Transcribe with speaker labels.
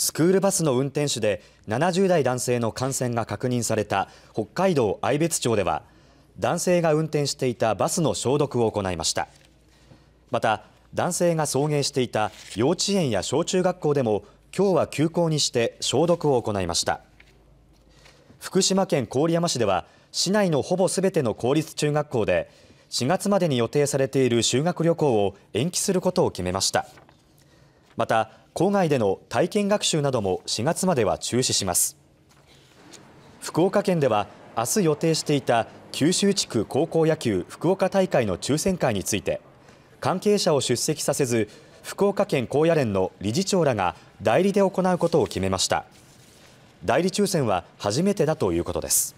Speaker 1: スクールバスの運転手で70代男性の感染が確認された北海道愛別町では男性が運転していたバスの消毒を行いました。また、男性が送迎していた幼稚園や小中学校でも今日は休校にして消毒を行いました。福島県郡山市では市内のほぼすべての公立中学校で4月までに予定されている修学旅行を延期することを決めました。また、郊外での体験学習なども4月までは中止します。福岡県では明日予定していた九州地区高校野球福岡大会の抽選会について関係者を出席させず福岡県高野連の理事長らが代理で行うことを決めました代理抽選は初めてだということです